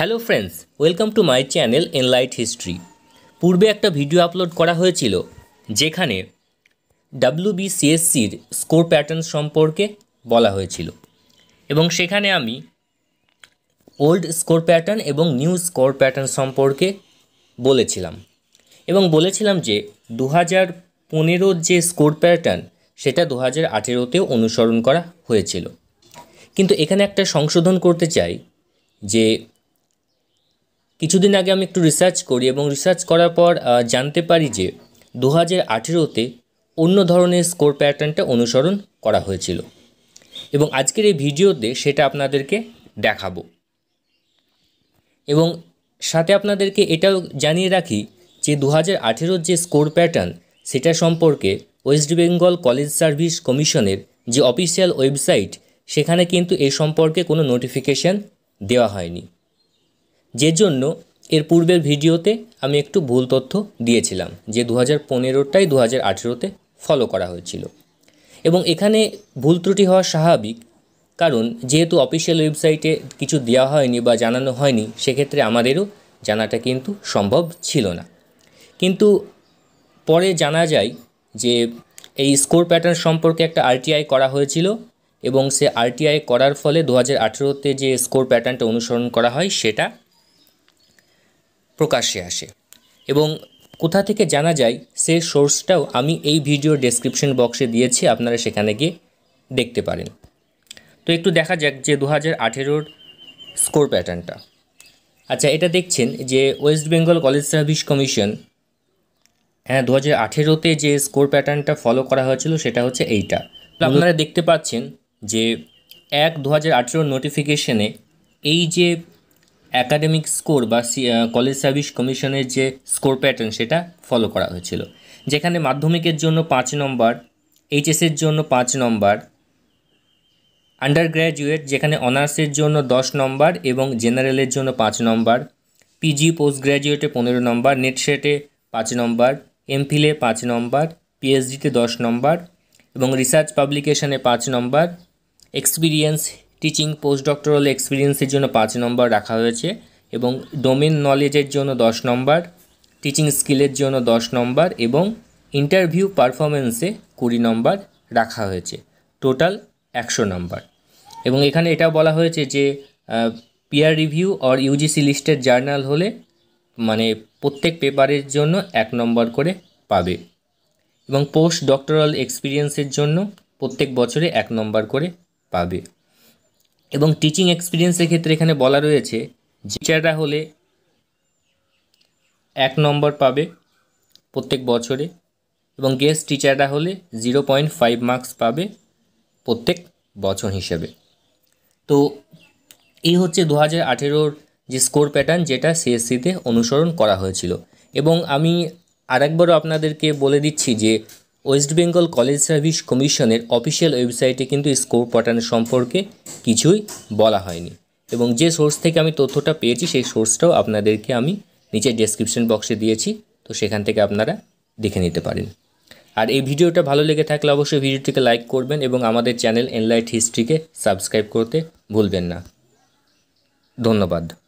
hello friends welcome to my channel enlight history পূর্বে একটা video upload করা হয়েছিল যেখানে বিসিএসসির স্কোর প্যাটার্ন সম্পর্কে বলা হয়েছিল এবং সেখানে আমি ওল্ড স্কোর প্যাটার্ন এবং নিউ স্কোর প্যাটার্ন সম্পর্কে বলেছিলাম এবং বলেছিলাম যে দু হাজার পনেরোর যে স্কোর প্যাটার্ন সেটা দু হাজার আঠেরোতেও অনুসরণ করা হয়েছিল কিন্তু এখানে একটা সংশোধন করতে চাই যে কিছুদিন আগে আমি একটু রিসার্চ করি এবং রিসার্চ করার পর জানতে পারি যে দু হাজার আঠেরোতে অন্য ধরনের স্কোর প্যাটার্নটা অনুসরণ করা হয়েছিল এবং আজকের এই ভিডিওতে সেটা আপনাদেরকে দেখাবো এবং সাথে আপনাদেরকে এটাও জানিয়ে রাখি যে দু হাজার যে স্কোর প্যাটার্ন সেটা সম্পর্কে ওয়েস্ট বেঙ্গল কলেজ সার্ভিস কমিশনের যে অফিসিয়াল ওয়েবসাইট সেখানে কিন্তু এ সম্পর্কে কোনো নোটিফিকেশান দেওয়া হয়নি যে জন্য এর পূর্বের ভিডিওতে আমি একটু ভুল তথ্য দিয়েছিলাম যে দু হাজার পনেরোটাই দু হাজার আঠেরোতে ফলো করা হয়েছিল এবং এখানে ভুল ত্রুটি হওয়া স্বাভাবিক কারণ যেহেতু অফিসিয়াল ওয়েবসাইটে কিছু দেওয়া হয়নি বা জানানো হয়নি সেক্ষেত্রে আমাদেরও জানাটা কিন্তু সম্ভব ছিল না কিন্তু পরে জানা যায় যে এই স্কোর প্যাটার্ন সম্পর্কে একটা আরটিআই করা হয়েছিল এবং সে আরটিআই করার ফলে দু হাজার যে স্কোর প্যাটার্নটা অনুসরণ করা হয় সেটা প্রকাশ্যে আসে এবং কোথা থেকে জানা যায় সে সোর্সটাও আমি এই ভিডিওর ডেসক্রিপশন বক্সে দিয়েছি আপনারা সেখানে গিয়ে দেখতে পারেন তো একটু দেখা যাক যে দু হাজার স্কোর প্যাটার্নটা আচ্ছা এটা দেখছেন যে West Bengal college service commission হ্যাঁ দু হাজার আঠেরোতে যে স্কোর প্যাটার্নটা ফলো করা হয়েছিল সেটা হচ্ছে এইটা আপনারা দেখতে পাচ্ছেন যে এক দু হাজার নোটিফিকেশনে এই যে অ্যাকাডেমিক স্কোর বা কলেজ সার্ভিস কমিশনের যে স্কোর প্যাটার্ন সেটা ফলো করা হয়েছিল যেখানে মাধ্যমিকের জন্য পাঁচ নম্বর এইচএসের জন্য পাঁচ নম্বর আন্ডার গ্র্যাজুয়েট যেখানে অনার্সের জন্য দশ নম্বর এবং জেনারেলের জন্য পাঁচ নম্বর পিজি পোস্ট গ্র্যাজুয়েটে পনেরো নম্বর নেটসেটে পাঁচ নম্বর এমফিলে পাঁচ নম্বর পিএইচডিতে দশ নম্বর এবং রিসার্চ পাবলিকেশনে পাঁচ নম্বর এক্সপিরিয়েন্স টিচিং পোস্ট ডক্টরাল এক্সপিরিয়েন্সের জন্য পাঁচ নম্বর রাখা হয়েছে এবং ডোমেন নলেজের জন্য দশ নম্বর টিচিং স্কিলের জন্য দশ নম্বর এবং ইন্টারভিউ পারফরমেন্সে কুড়ি নম্বর রাখা হয়েছে টোটাল একশো নম্বর এবং এখানে এটা বলা হয়েছে যে পিয়ার রিভিউ অর ইউজিসি লিস্টের জার্নাল হলে মানে প্রত্যেক পেপারের জন্য এক নম্বর করে পাবে এবং পোস্ট ডক্টরাল এক্সপিরিয়েন্সের জন্য প্রত্যেক বছরে এক নম্বর করে পাবে এবং টিচিং এক্সপিরিয়েন্সের ক্ষেত্রে এখানে বলা রয়েছে টিচাররা হলে এক নম্বর পাবে প্রত্যেক বছরে এবং গেস্ট টিচাররা হলে জিরো পয়েন্ট ফাইভ মার্কস পাবে প্রত্যেক বছর হিসেবে তো এই হচ্ছে দু হাজার আঠেরোর যে স্কোর প্যাটার্ন যেটা সিএসসিতে অনুসরণ করা হয়েছিল এবং আমি আরেকবারও আপনাদেরকে বলে দিচ্ছি যে ওয়েস্ট বেঙ্গল কলেজ সার্ভিস কমিশনের অফিসিয়াল ওয়েবসাইটে কিন্তু স্কোর পাঠানো সম্পর্কে কিছুই বলা হয়নি এবং যে সোর্স থেকে আমি তথ্যটা পেয়েছি সেই সোর্সটাও আপনাদেরকে আমি নিচে ডেসক্রিপশন বক্সে দিয়েছি তো সেখান থেকে আপনারা দেখে নিতে পারেন আর এই ভিডিওটা ভালো লেগে থাকলে অবশ্যই ভিডিওটিকে লাইক করবেন এবং আমাদের চ্যানেল এনলাইট হিস্ট্রিকে সাবস্ক্রাইব করতে ভুলবেন না ধন্যবাদ